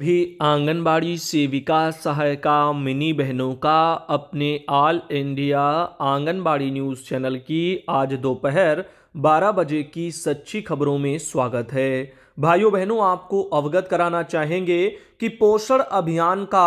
भी आंगनबाड़ी सेविका सहायिका मिनी बहनों का अपने all India anganwadi news channel की आज दोपहर 12 बजे की सच्ची खबरों में स्वागत है भाइयों बहनों आपको अवगत कराना चाहेंगे कि पोषण अभियान का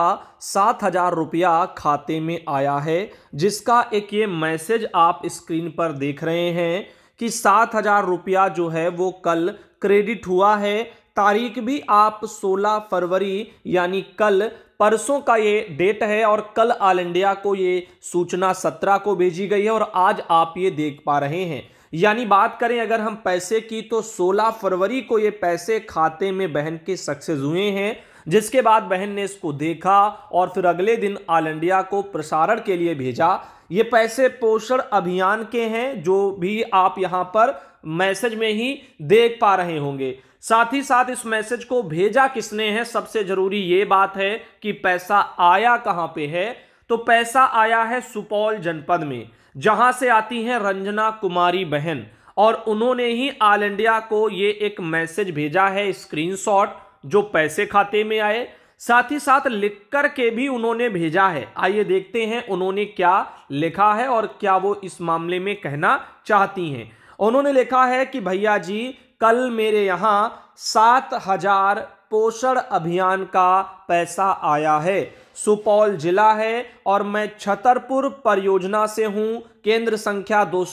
सात हजार रुपया खाते में आया है जिसका एक ये मैसेज आप स्क्रीन पर देख रहे हैं कि सात हजार रुपया जो है वो कल क्रेडिट हुआ है तारीख भी आप 16 फरवरी यानी कल परसों का ये डेट है और कल ऑल इंडिया को ये सूचना 17 को भेजी गई है और आज आप ये देख पा रहे हैं यानी बात करें अगर हम पैसे की तो 16 फरवरी को ये पैसे खाते में बहन के सक्सेस हुए हैं जिसके बाद बहन ने इसको देखा और फिर अगले दिन ऑल इंडिया को प्रसारण के लिए भेजा ये पैसे पोषण अभियान के हैं जो भी आप यहाँ पर मैसेज में ही देख पा रहे होंगे साथ ही साथ इस मैसेज को भेजा किसने है सबसे जरूरी ये बात है कि पैसा आया कहाँ पे है तो पैसा आया है सुपौल जनपद में जहां से आती हैं रंजना कुमारी बहन और उन्होंने ही ऑल इंडिया को ये एक मैसेज भेजा है स्क्रीनशॉट जो पैसे खाते में आए साथ ही साथ लिख कर के भी उन्होंने भेजा है आइए देखते हैं उन्होंने क्या लिखा है और क्या वो इस मामले में कहना चाहती हैं उन्होंने लिखा है कि भैया जी कल मेरे यहाँ सात हजार पोषण अभियान का पैसा आया है सुपौल जिला है और मैं छतरपुर परियोजना से हूँ केंद्र संख्या दो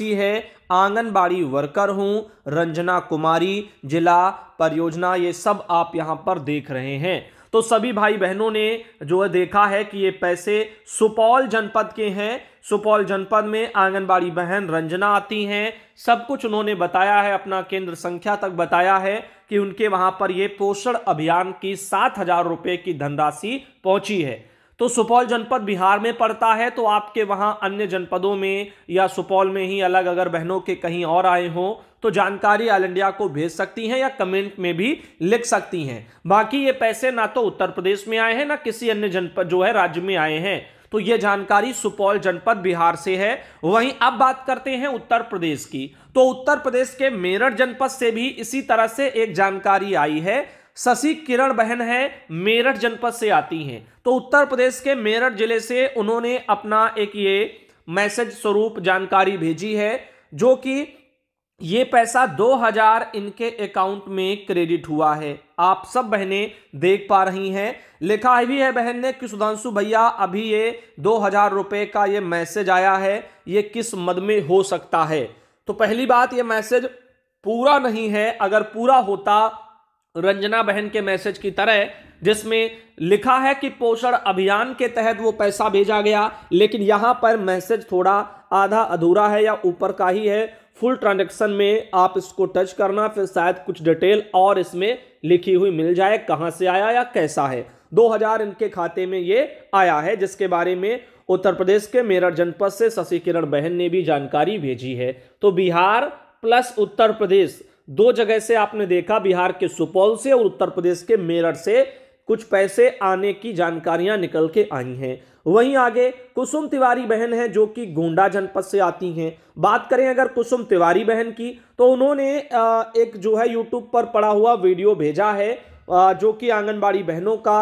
है आंगनबाड़ी वर्कर हूँ रंजना कुमारी जिला परियोजना ये सब आप यहाँ पर देख रहे हैं तो सभी भाई बहनों ने जो देखा है कि ये पैसे सुपौल जनपद के हैं सुपौल जनपद में आंगनबाड़ी बहन रंजना आती हैं सब कुछ उन्होंने बताया है अपना केंद्र संख्या तक बताया है कि उनके वहां पर ये पोषण अभियान की सात हजार रुपये की धनराशि पहुंची है तो सुपौल जनपद बिहार में पड़ता है तो आपके वहां अन्य जनपदों में या सुपौल में ही अलग अगर बहनों के कहीं और आए हों तो जानकारी ऑल इंडिया को भेज सकती हैं या कमेंट में भी लिख सकती हैं बाकी ये पैसे ना तो उत्तर प्रदेश में आए हैं ना किसी अन्य जनपद जो है राज्य में आए हैं तो यह जानकारी सुपौल जनपद बिहार से है वहीं अब बात करते हैं उत्तर प्रदेश की तो उत्तर प्रदेश के मेरठ जनपद से भी इसी तरह से एक जानकारी आई है शशि किरण बहन है मेरठ जनपद से आती हैं तो उत्तर प्रदेश के मेरठ जिले से उन्होंने अपना एक ये मैसेज स्वरूप जानकारी भेजी है जो कि ये पैसा 2000 इनके अकाउंट में क्रेडिट हुआ है आप सब बहनें देख पा रही हैं लिखा भी है बहन ने कि सुधांशु भैया अभी ये दो हजार का ये मैसेज आया है ये किस मद में हो सकता है तो पहली बात ये मैसेज पूरा नहीं है अगर पूरा होता रंजना बहन के मैसेज की तरह जिसमें लिखा है कि पोषण अभियान के तहत वो पैसा भेजा गया लेकिन यहाँ पर मैसेज थोड़ा आधा अधूरा है या ऊपर का ही है फुल ट्रांजेक्शन में आप इसको टच करना फिर शायद कुछ डिटेल और इसमें लिखी हुई मिल जाए कहाँ से आया या कैसा है 2000 इनके खाते में ये आया है जिसके बारे में उत्तर प्रदेश के मेरठ जनपद से शशि किरण बहन ने भी जानकारी भेजी है तो बिहार प्लस उत्तर प्रदेश दो जगह से आपने देखा बिहार के सुपौल से और उत्तर प्रदेश के मेरठ से कुछ पैसे आने की जानकारियां निकल के आई हैं वहीं आगे कुसुम तिवारी बहन है जो कि गोंडा जनपद से आती हैं बात करें अगर कुसुम तिवारी बहन की तो उन्होंने एक जो है यूट्यूब पर पड़ा हुआ वीडियो भेजा है जो कि आंगनबाड़ी बहनों का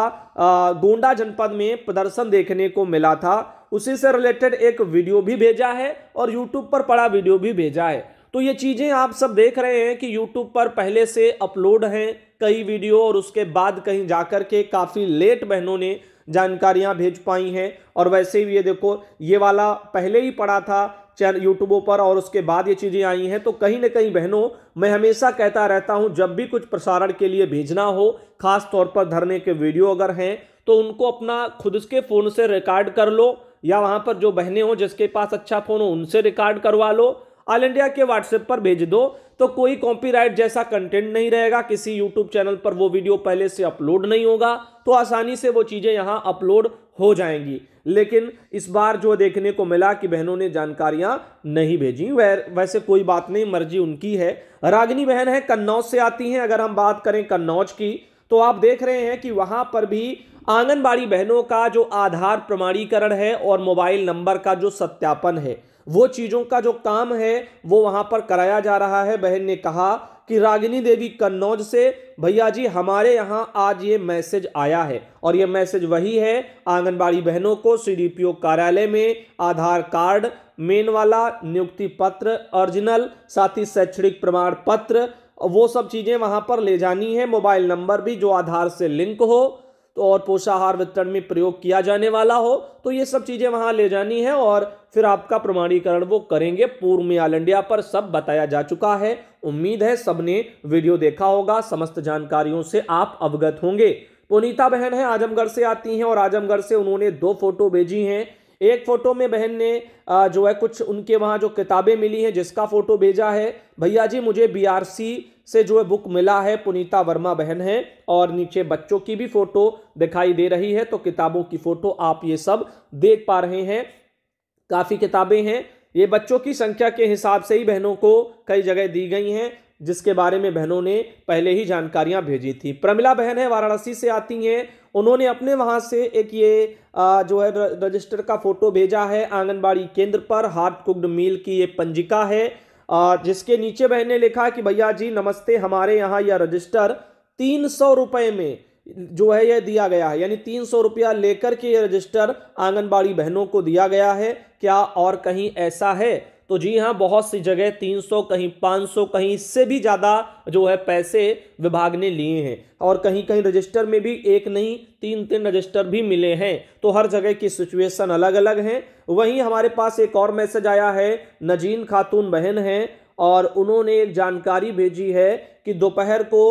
गोंडा जनपद में प्रदर्शन देखने को मिला था उसी से रिलेटेड एक वीडियो भी भेजा है और यूट्यूब पर पड़ा वीडियो भी भेजा है तो ये चीज़ें आप सब देख रहे हैं कि यूट्यूब पर पहले से अपलोड हैं कई वीडियो और उसके बाद कहीं जाकर के काफ़ी लेट बहनों ने जानकारियां भेज पाई हैं और वैसे ही ये देखो ये वाला पहले ही पड़ा था चैनल यूट्यूबों पर और उसके बाद ये चीज़ें आई हैं तो कहीं ना कहीं बहनों मैं हमेशा कहता रहता हूं जब भी कुछ प्रसारण के लिए भेजना हो खास तौर पर धरने के वीडियो अगर हैं तो उनको अपना खुद के फ़ोन से रिकॉर्ड कर लो या वहाँ पर जो बहनें हों जिसके पास अच्छा फ़ोन हो उनसे रिकॉर्ड करवा लो ऑल इंडिया के व्हाट्सएप पर भेज दो तो कोई कॉपीराइट जैसा कंटेंट नहीं रहेगा किसी यूट्यूब चैनल पर वो वीडियो पहले से अपलोड नहीं होगा तो आसानी से वो चीज़ें यहाँ अपलोड हो जाएंगी लेकिन इस बार जो देखने को मिला कि बहनों ने जानकारियाँ नहीं भेजी वै, वैसे कोई बात नहीं मर्जी उनकी है रागिनी बहन है कन्नौज से आती हैं अगर हम बात करें कन्नौज की तो आप देख रहे हैं कि वहां पर भी आंगनबाड़ी बहनों का जो आधार प्रमाणीकरण है और मोबाइल नंबर का जो सत्यापन है वो चीज़ों का जो काम है वो वहाँ पर कराया जा रहा है बहन ने कहा कि रागिनी देवी कन्नौज से भैया जी हमारे यहाँ आज ये मैसेज आया है और ये मैसेज वही है आंगनबाड़ी बहनों को सीडीपीओ कार्यालय में आधार कार्ड मेन वाला नियुक्ति पत्र ओरिजिनल साथ ही शैक्षणिक प्रमाण पत्र वो सब चीज़ें वहाँ पर ले जानी है मोबाइल नंबर भी जो आधार से लिंक हो तो और पोषाहार वितरण में प्रयोग किया जाने वाला हो तो ये सब चीज़ें वहाँ ले जानी है और फिर आपका प्रमाणीकरण वो करेंगे पूर्व में ऑल इंडिया पर सब बताया जा चुका है उम्मीद है सबने वीडियो देखा होगा समस्त जानकारियों से आप अवगत होंगे पुनीता बहन है आजमगढ़ से आती हैं और आजमगढ़ से उन्होंने दो फोटो भेजी हैं एक फ़ोटो में बहन ने जो है कुछ उनके वहाँ जो किताबें मिली हैं जिसका फ़ोटो भेजा है भैया जी मुझे बीआरसी से जो है बुक मिला है पुनीता वर्मा बहन है और नीचे बच्चों की भी फ़ोटो दिखाई दे रही है तो किताबों की फ़ोटो आप ये सब देख पा रहे हैं काफ़ी किताबें हैं ये बच्चों की संख्या के हिसाब से ही बहनों को कई जगह दी गई हैं जिसके बारे में बहनों ने पहले ही जानकारियां भेजी थी प्रमिला बहन है वाराणसी से आती हैं उन्होंने अपने वहाँ से एक ये आ, जो है रजिस्टर का फ़ोटो भेजा है आंगनबाड़ी केंद्र पर हार्ड कुकड मील की ये पंजिका है आ, जिसके नीचे बहन ने लिखा कि भैया जी नमस्ते हमारे यहाँ यह रजिस्टर तीन सौ रुपये में जो है यह दिया गया है यानी तीन सौ रुपया लेकर के ये रजिस्टर आंगनबाड़ी बहनों को दिया गया है क्या और कहीं ऐसा है तो जी हाँ बहुत सी जगह 300 कहीं 500 कहीं इससे भी ज़्यादा जो है पैसे विभाग ने लिए हैं और कहीं कहीं रजिस्टर में भी एक नहीं तीन तीन रजिस्टर भी मिले हैं तो हर जगह की सिचुएशन अलग अलग हैं वहीं हमारे पास एक और मैसेज आया है नजीन खातून बहन हैं और उन्होंने एक जानकारी भेजी है कि दोपहर को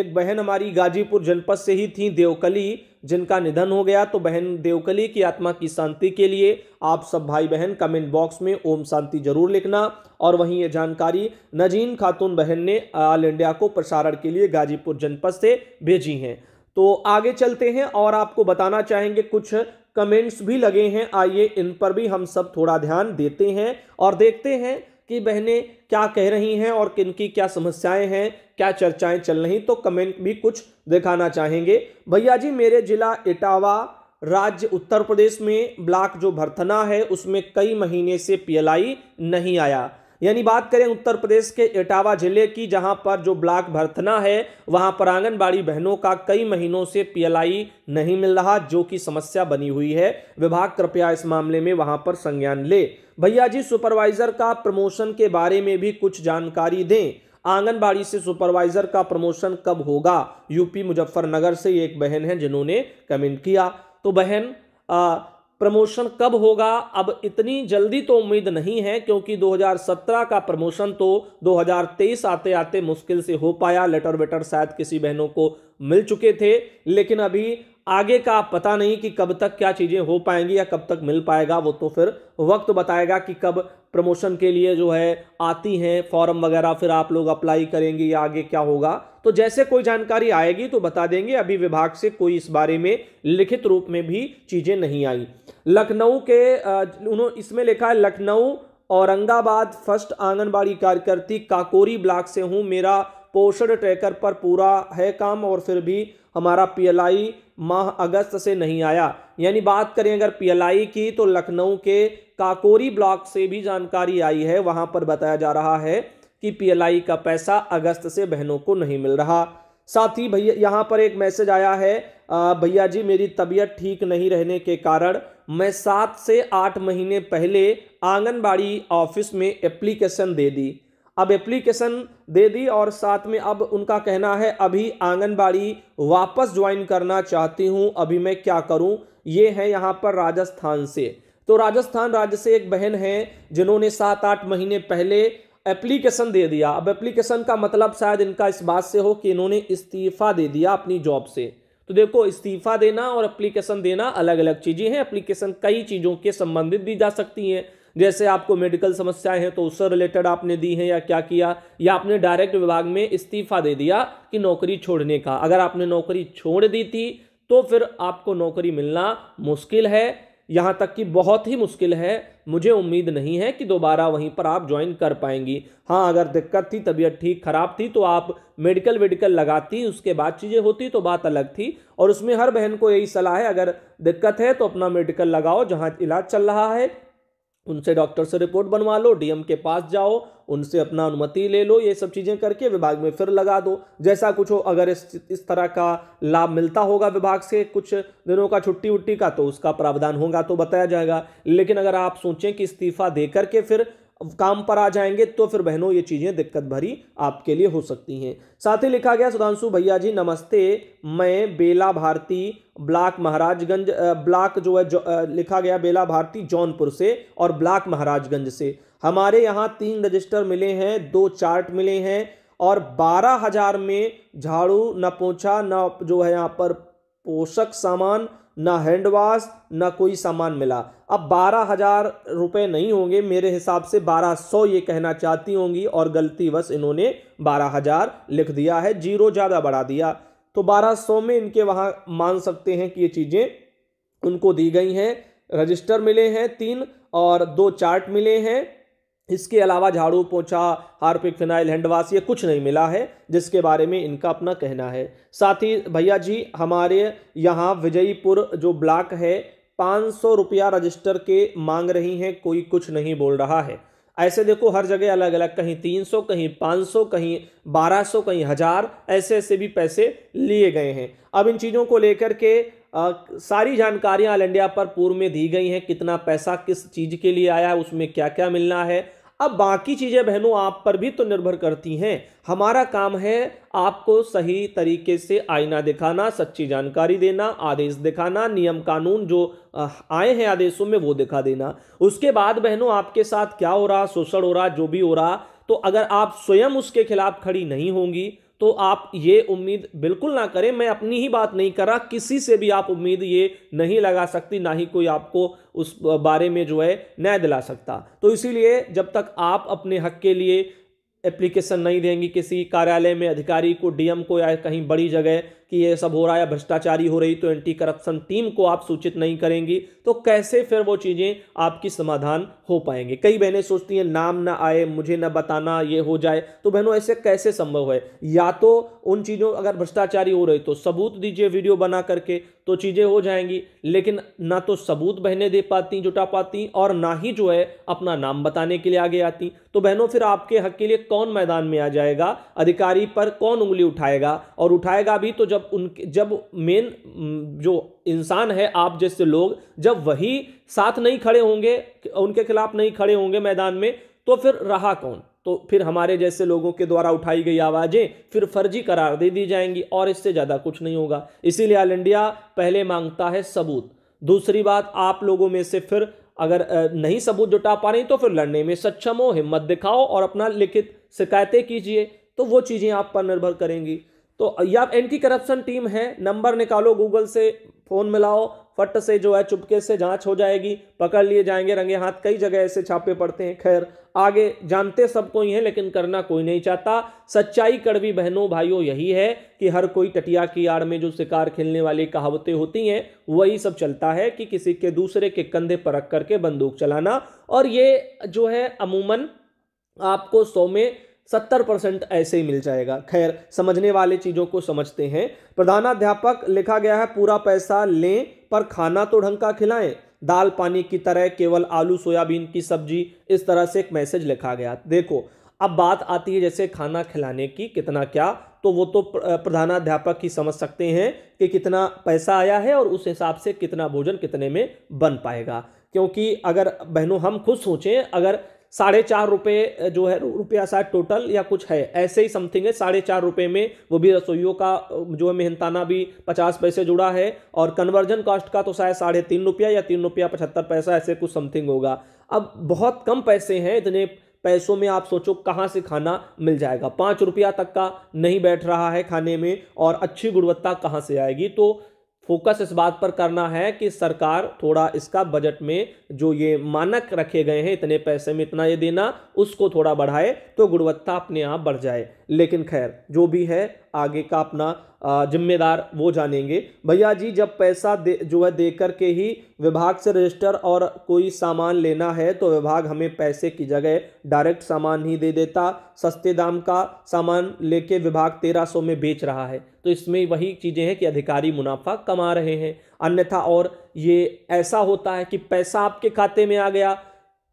एक बहन हमारी गाजीपुर जनपद से ही थी देवकली जिनका निधन हो गया तो बहन देवकली की आत्मा की शांति के लिए आप सब भाई बहन कमेंट बॉक्स में ओम शांति जरूर लिखना और वहीं ये जानकारी नजीन खातून बहन ने ऑल इंडिया को प्रसारण के लिए गाजीपुर जनपद से भेजी हैं तो आगे चलते हैं और आपको बताना चाहेंगे कुछ कमेंट्स भी लगे हैं आइए इन पर भी हम सब थोड़ा ध्यान देते हैं और देखते हैं कि बहनें क्या कह रही हैं और किन की क्या समस्याएं हैं क्या चर्चाएं चल रही तो कमेंट भी कुछ दिखाना चाहेंगे भैया जी मेरे जिला इटावा राज्य उत्तर प्रदेश में ब्लॉक जो भर्थना है उसमें कई महीने से पीएलआई नहीं आया यानी बात करें उत्तर प्रदेश के इटावा जिले की जहां पर जो ब्लॉक भर्थना है वहां पर आंगनबाड़ी बहनों का कई महीनों से पीएलआई नहीं मिल रहा जो कि समस्या बनी हुई है विभाग कृपया इस मामले में वहां पर संज्ञान ले भैया जी सुपरवाइजर का प्रमोशन के बारे में भी कुछ जानकारी दें आंगनबाड़ी से सुपरवाइजर का प्रमोशन कब होगा यूपी मुजफ्फरनगर से एक बहन है जिन्होंने कमेंट किया तो बहन आ, प्रमोशन कब होगा अब इतनी जल्दी तो उम्मीद नहीं है क्योंकि 2017 का प्रमोशन तो 2023 आते आते मुश्किल से हो पाया लेटर वेटर शायद किसी बहनों को मिल चुके थे लेकिन अभी आगे का पता नहीं कि कब तक क्या चीज़ें हो पाएंगी या कब तक मिल पाएगा वो तो फिर वक्त बताएगा कि कब प्रमोशन के लिए जो है आती हैं फॉर्म वगैरह फिर आप लोग अप्लाई करेंगे या आगे क्या होगा तो जैसे कोई जानकारी आएगी तो बता देंगे अभी विभाग से कोई इस बारे में लिखित रूप में भी चीज़ें नहीं आई लखनऊ के उन्होंने इसमें लिखा है लखनऊ औरंगाबाद फर्स्ट आंगनबाड़ी कार्यकर्ती काकोरी ब्लॉक से हूँ मेरा पोषण ट्रैकर पर पूरा है काम और फिर भी हमारा पीएलआई माह अगस्त से नहीं आया यानी बात करें अगर पीएलआई की तो लखनऊ के काकोरी ब्लॉक से भी जानकारी आई है वहां पर बताया जा रहा है कि पीएलआई का पैसा अगस्त से बहनों को नहीं मिल रहा साथ ही भैया यहाँ पर एक मैसेज आया है भैया जी मेरी तबीयत ठीक नहीं रहने के कारण मैं सात से आठ महीने पहले आंगनबाड़ी ऑफिस में एप्लीकेशन दे दी अब एप्लीकेशन दे दी और साथ में अब उनका कहना है अभी आंगनबाड़ी वापस ज्वाइन करना चाहती हूँ अभी मैं क्या करूँ ये है यहाँ पर राजस्थान से तो राजस्थान राज्य से एक बहन है जिन्होंने सात आठ महीने पहले एप्लीकेशन दे दिया अब एप्लीकेशन का मतलब शायद इनका इस बात से हो कि इन्होंने इस्तीफा दे दिया अपनी जॉब से तो देखो इस्तीफा देना और एप्लीकेशन देना अलग अलग चीज़ें हैं एप्लीकेशन कई चीज़ों के संबंधित दी जा सकती हैं जैसे आपको मेडिकल समस्याएं हैं तो उससे रिलेटेड आपने दी हैं या क्या किया या आपने डायरेक्ट विभाग में इस्तीफा दे दिया कि नौकरी छोड़ने का अगर आपने नौकरी छोड़ दी थी तो फिर आपको नौकरी मिलना मुश्किल है यहाँ तक कि बहुत ही मुश्किल है मुझे उम्मीद नहीं है कि दोबारा वहीं पर आप ज्वाइन कर पाएंगी हाँ अगर दिक्कत थी तबीयत ठीक खराब थी तो आप मेडिकल वेडिकल लगाती उसके बाद चीज़ें होती तो बात अलग थी और उसमें हर बहन को यही सलाह है अगर दिक्कत है तो अपना मेडिकल लगाओ जहाँ इलाज चल रहा है उनसे डॉक्टर से रिपोर्ट बनवा लो डीएम के पास जाओ उनसे अपना अनुमति ले लो ये सब चीज़ें करके विभाग में फिर लगा दो जैसा कुछ हो अगर इस इस तरह का लाभ मिलता होगा विभाग से कुछ दिनों का छुट्टी उट्टी का तो उसका प्रावधान होगा तो बताया जाएगा लेकिन अगर आप सोचें कि इस्तीफा दे करके फिर काम पर आ जाएंगे तो फिर बहनों ये चीज़ें दिक्कत भरी आपके लिए हो सकती हैं साथ ही लिखा गया सुधांशु भैया जी नमस्ते मैं बेला भारती ब्लॉक महाराजगंज ब्लॉक जो है जो, लिखा गया बेला भारती जौनपुर से और ब्लॉक महाराजगंज से हमारे यहाँ तीन रजिस्टर मिले हैं दो चार्ट मिले हैं और बारह हजार में झाड़ू न पोछा न जो है यहाँ पर पोषक सामान ना हैंड वॉश ना कोई सामान मिला अब बारह हजार रुपये नहीं होंगे मेरे हिसाब से बारह सौ ये कहना चाहती होंगी और गलतीवश इन्होंने बारह हजार लिख दिया है जीरो ज़्यादा बढ़ा दिया तो बारह सौ में इनके वहाँ मान सकते हैं कि ये चीज़ें उनको दी गई हैं रजिस्टर मिले हैं तीन और दो चार्ट मिले हैं इसके अलावा झाड़ू पोछा हार्पिक फिनाइल हैंडवाश ये कुछ नहीं मिला है जिसके बारे में इनका अपना कहना है साथ ही भैया जी हमारे यहाँ विजयपुर जो ब्लॉक है पाँच सौ रुपया रजिस्टर के मांग रही हैं कोई कुछ नहीं बोल रहा है ऐसे देखो हर जगह अलग अलग कहीं तीन सौ कहीं पाँच सौ कहीं बारह सौ कहीं हज़ार ऐसे ऐसे भी पैसे लिए गए हैं अब इन चीज़ों को लेकर के आ, सारी जानकारियां ऑल इंडिया पर पूर्व में दी गई हैं कितना पैसा किस चीज़ के लिए आया है उसमें क्या क्या मिलना है अब बाकी चीज़ें बहनों आप पर भी तो निर्भर करती हैं हमारा काम है आपको सही तरीके से आईना दिखाना सच्ची जानकारी देना आदेश दिखाना नियम कानून जो आए हैं आदेशों में वो दिखा देना उसके बाद बहनों आपके साथ क्या हो रहा शोषण हो रहा जो भी हो रहा तो अगर आप स्वयं उसके खिलाफ खड़ी नहीं होंगी तो आप ये उम्मीद बिल्कुल ना करें मैं अपनी ही बात नहीं कर रहा किसी से भी आप उम्मीद ये नहीं लगा सकती ना ही कोई आपको उस बारे में जो है न्याय दिला सकता तो इसीलिए जब तक आप अपने हक के लिए एप्लीकेशन नहीं देंगी किसी कार्यालय में अधिकारी को डीएम को या कहीं बड़ी जगह कि ये सब हो रहा है भ्रष्टाचारी हो रही तो एंटी करप्शन टीम को आप सूचित नहीं करेंगी तो कैसे फिर वो चीज़ें आपकी समाधान हो पाएंगे कई बहनें सोचती हैं नाम ना आए मुझे ना बताना ये हो जाए तो बहनों ऐसे कैसे संभव है या तो उन चीज़ों अगर भ्रष्टाचारी हो रही तो सबूत दीजिए वीडियो बना करके तो चीज़ें हो जाएंगी लेकिन ना तो सबूत बहनें दे पाती जुटा पाती और ना ही जो है अपना नाम बताने के लिए आगे आती तो बहनों फिर आपके हक के लिए कौन मैदान में आ जाएगा अधिकारी पर कौन उंगली उठाएगा और उठाएगा भी तो जब उनके जब मेन जो इंसान है आप जैसे लोग जब वही साथ नहीं खड़े होंगे उनके खिलाफ नहीं खड़े होंगे मैदान में तो फिर रहा कौन तो फिर हमारे जैसे लोगों के द्वारा उठाई गई आवाज़ें फिर फर्जी करार दे दी जाएंगी और इससे ज़्यादा कुछ नहीं होगा इसीलिए ऑल इंडिया पहले मांगता है सबूत दूसरी बात आप लोगों में से फिर अगर नहीं सबूत जुटा पा रही तो फिर लड़ने में सक्षम हो हिम्मत दिखाओ और अपना लिखित शिकायतें कीजिए तो वो चीज़ें आप पर निर्भर करेंगी तो या एंटी करप्शन टीम है नंबर निकालो गूगल से फ़ोन मिलाओ फट से जो है चुपके से जांच हो जाएगी पकड़ लिए जाएंगे रंगे हाथ कई जगह ऐसे छापे पड़ते हैं खैर आगे जानते सबको ही है लेकिन करना कोई नहीं चाहता सच्चाई कड़वी बहनों भाइयों यही है कि हर कोई टटिया की आड़ में जो शिकार खेलने वाली कहावतें होती हैं वही सब चलता है कि किसी के दूसरे के कंधे पर रख करके बंदूक चलाना और ये जो है अमूमन आपको सौ में सत्तर परसेंट ऐसे ही मिल जाएगा खैर समझने वाले चीज़ों को समझते हैं प्रधानाध्यापक लिखा गया है पूरा पैसा लें पर खाना तो ढंग का खिलाएं दाल पानी की तरह केवल आलू सोयाबीन की सब्जी इस तरह से एक मैसेज लिखा गया देखो अब बात आती है जैसे खाना खिलाने की कितना क्या तो वो तो प्रधानाध्यापक ही समझ सकते हैं कि कितना पैसा आया है और उस हिसाब से कितना भोजन कितने में बन पाएगा क्योंकि अगर बहनों हम खुद सोचें अगर साढ़े चार रुपये जो है रुपया शायद टोटल या कुछ है ऐसे ही समथिंग है साढ़े चार रुपये में वो भी रसोइयों का जो है मेहनताना भी पचास पैसे जुड़ा है और कन्वर्जन कॉस्ट का तो शायद साढ़े तीन रुपया या तीन रुपया पचहत्तर पैसा ऐसे कुछ समथिंग होगा अब बहुत कम पैसे हैं इतने पैसों में आप सोचो कहाँ से खाना मिल जाएगा पाँच रुपया तक का नहीं बैठ रहा है खाने में और अच्छी गुणवत्ता कहाँ से आएगी तो फोकस इस बात पर करना है कि सरकार थोड़ा इसका बजट में जो ये मानक रखे गए हैं इतने पैसे में इतना ये देना उसको थोड़ा बढ़ाए तो गुणवत्ता अपने आप बढ़ जाए लेकिन खैर जो भी है आगे का अपना जिम्मेदार वो जानेंगे भैया जी जब पैसा दे जो है दे कर के ही विभाग से रजिस्टर और कोई सामान लेना है तो विभाग हमें पैसे की जगह डायरेक्ट सामान ही दे देता सस्ते दाम का सामान लेके विभाग तेरह सौ में बेच रहा है तो इसमें वही चीज़ें हैं कि अधिकारी मुनाफा कमा रहे हैं अन्यथा और ये ऐसा होता है कि पैसा आपके खाते में आ गया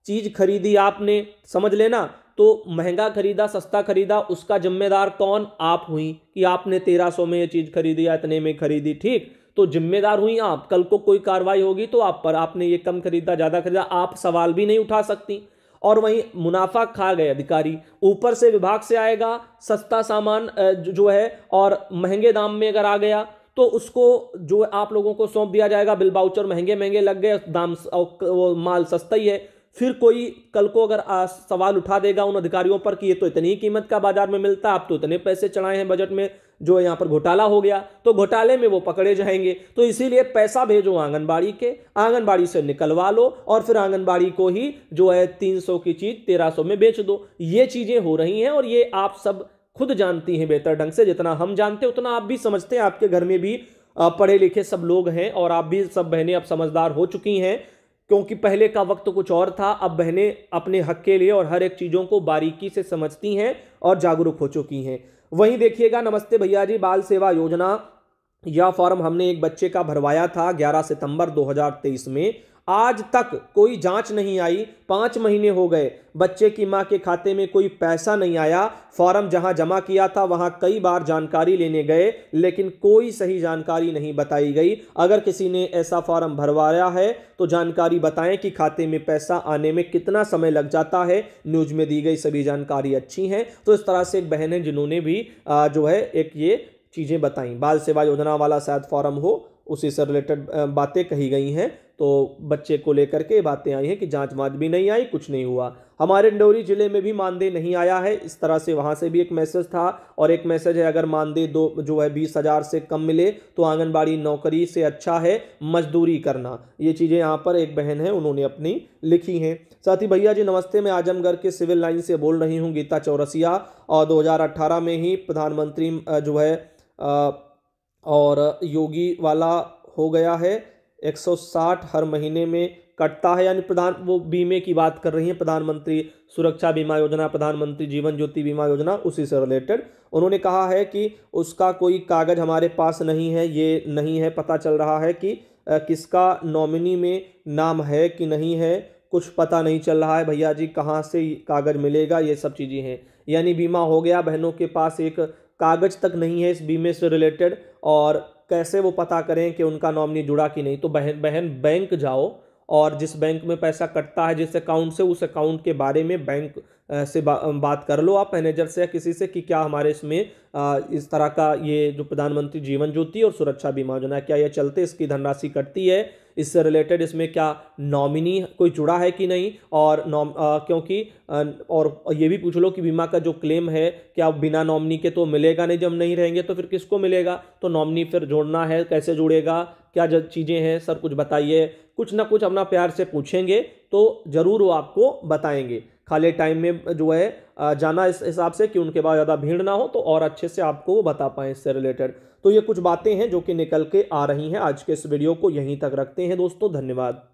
चीज़ खरीदी आपने समझ लेना तो महंगा खरीदा सस्ता खरीदा उसका जिम्मेदार कौन आप हुई कि आपने तेरह सौ में ये चीज़ खरीदी या इतने में खरीदी ठीक तो जिम्मेदार हुई आप कल को कोई कार्रवाई होगी तो आप पर आपने ये कम खरीदा ज़्यादा खरीदा आप सवाल भी नहीं उठा सकती और वहीं मुनाफा खा गए अधिकारी ऊपर से विभाग से आएगा सस्ता सामान जो है और महंगे दाम में अगर आ गया तो उसको जो आप लोगों को सौंप दिया जाएगा बिल बाउचर महंगे महंगे लग गए दाम वो माल सस्ता ही है फिर कोई कल को अगर आ, सवाल उठा देगा उन अधिकारियों पर कि ये तो इतनी ही कीमत का बाजार में मिलता आप तो इतने पैसे चढ़ाए हैं बजट में जो यहाँ पर घोटाला हो गया तो घोटाले में वो पकड़े जाएंगे तो इसीलिए पैसा भेजो आंगनबाड़ी के आंगनबाड़ी से निकलवा लो और फिर आंगनबाड़ी को ही जो है तीन सौ की चीज़ तेरह सौ में बेच दो ये चीज़ें हो रही हैं और ये आप सब खुद जानती हैं बेहतर ढंग से जितना हम जानते हैं उतना आप भी समझते हैं आपके घर में भी पढ़े लिखे सब लोग हैं और आप भी सब बहनें अब समझदार हो चुकी हैं क्योंकि पहले का वक्त तो कुछ और था अब बहनें अपने हक के लिए और हर एक चीज़ों को बारीकी से समझती हैं और जागरूक हो चुकी हैं वहीं देखिएगा नमस्ते भैया जी बाल सेवा योजना यह फॉर्म हमने एक बच्चे का भरवाया था 11 सितंबर 2023 में आज तक कोई जांच नहीं आई पाँच महीने हो गए बच्चे की मां के खाते में कोई पैसा नहीं आया फॉर्म जहां जमा किया था वहां कई बार जानकारी लेने गए लेकिन कोई सही जानकारी नहीं बताई गई अगर किसी ने ऐसा फॉर्म भरवाया है तो जानकारी बताएं कि खाते में पैसा आने में कितना समय लग जाता है न्यूज में दी गई सभी जानकारी अच्छी हैं तो इस तरह से एक बहन है जिन्होंने भी जो है एक ये चीज़ें बताई बाल सेवा योजना वाला शायद फॉर्म हो उसी से रिलेटेड बातें कही गई हैं तो बच्चे को लेकर के बातें आई हैं कि जांच वाँच भी नहीं आई कुछ नहीं हुआ हमारे डिंडौरी जिले में भी मानदेय नहीं आया है इस तरह से वहाँ से भी एक मैसेज था और एक मैसेज है अगर मानदेय दो जो है बीस हज़ार से कम मिले तो आंगनबाड़ी नौकरी से अच्छा है मजदूरी करना ये चीज़ें यहाँ पर एक बहन है उन्होंने अपनी लिखी हैं साथ ही भैया जी नमस्ते मैं आजमगढ़ के सिविल लाइन से बोल रही हूँ गीता चौरसिया और दो में ही प्रधानमंत्री जो है आ, और योगी वाला हो गया है 160 हर महीने में कटता है यानी प्रधान वो बीमे की बात कर रही हैं प्रधानमंत्री सुरक्षा बीमा योजना प्रधानमंत्री जीवन ज्योति बीमा योजना उसी से रिलेटेड उन्होंने कहा है कि उसका कोई कागज़ हमारे पास नहीं है ये नहीं है पता चल रहा है कि आ, किसका नॉमिनी में नाम है कि नहीं है कुछ पता नहीं चल रहा है भैया जी कहाँ से कागज़ मिलेगा ये सब चीज़ें हैं यानी बीमा हो गया बहनों के पास एक कागज तक नहीं है इस बीमे से रिलेटेड और कैसे वो पता करें कि उनका नॉमनी जुड़ा कि नहीं तो बहन बहन बैंक जाओ और जिस बैंक में पैसा कटता है जिस अकाउंट से उस अकाउंट के बारे में बैंक से बा, बात कर लो आप मैनेजर से या किसी से कि क्या हमारे इसमें इस तरह का ये जो प्रधानमंत्री जीवन ज्योति और सुरक्षा बीमा योजना क्या ये चलते इसकी धनराशि कटती है इससे रिलेटेड इसमें क्या नॉमिनी कोई जुड़ा है कि नहीं और नॉम क्योंकि आ, और ये भी पूछ लो कि बीमा का जो क्लेम है क्या बिना नॉमिनी के तो मिलेगा नहीं जब नहीं रहेंगे तो फिर किसको मिलेगा तो नॉमिनी फिर जोड़ना है कैसे जुड़ेगा क्या चीज़ें हैं सर कुछ बताइए कुछ ना कुछ अपना प्यार से पूछेंगे तो ज़रूर वो आपको बताएंगे खाली टाइम में जो है जाना इस हिसाब से कि उनके पास ज़्यादा भीड़ ना हो तो और अच्छे से आपको वो बता पाएँ इससे रिलेटेड तो ये कुछ बातें हैं जो कि निकल के आ रही हैं आज के इस वीडियो को यहीं तक रखते हैं दोस्तों धन्यवाद